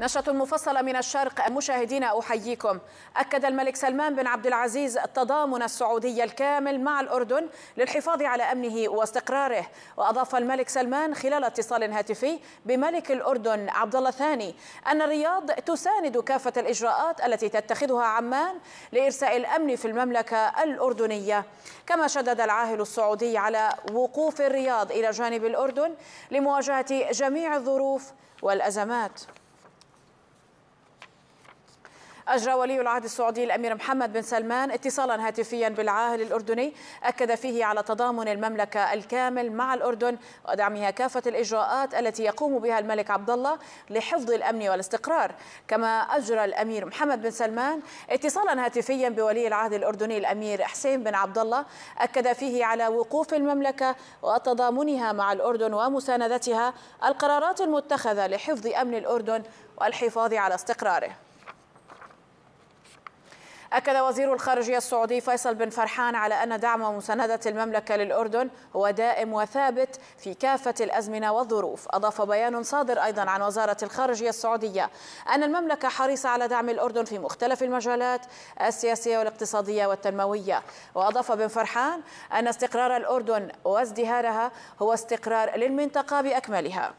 نشرة مفصلة من الشرق مشاهدينا أحييكم أكد الملك سلمان بن عبد العزيز التضامن السعودي الكامل مع الأردن للحفاظ على أمنه واستقراره وأضاف الملك سلمان خلال اتصال هاتفي بملك الأردن عبد الله الثاني أن الرياض تساند كافة الإجراءات التي تتخذها عمان لإرساء الأمن في المملكة الأردنية كما شدد العاهل السعودي على وقوف الرياض إلى جانب الأردن لمواجهة جميع الظروف والأزمات أجرى ولي العهد السعودي الأمير محمد بن سلمان اتصالا هاتفيا بالعاهل الأردني أكد فيه على تضامن المملكة الكامل مع الأردن ودعمها كافة الإجراءات التي يقوم بها الملك عبد الله لحفظ الأمن والاستقرار كما أجرى الأمير محمد بن سلمان اتصالا هاتفيا بولي العهد الأردني الأمير حسين بن عبد الله أكد فيه على وقوف المملكة وتضامنها مع الأردن ومساندتها القرارات المتخذة لحفظ أمن الأردن والحفاظ على استقراره أكد وزير الخارجية السعودي فيصل بن فرحان على أن دعم مساندة المملكة للأردن هو دائم وثابت في كافة الأزمنة والظروف أضاف بيان صادر أيضا عن وزارة الخارجية السعودية أن المملكة حريصة على دعم الأردن في مختلف المجالات السياسية والاقتصادية والتنموية وأضاف بن فرحان أن استقرار الأردن وازدهارها هو استقرار للمنطقة بأكملها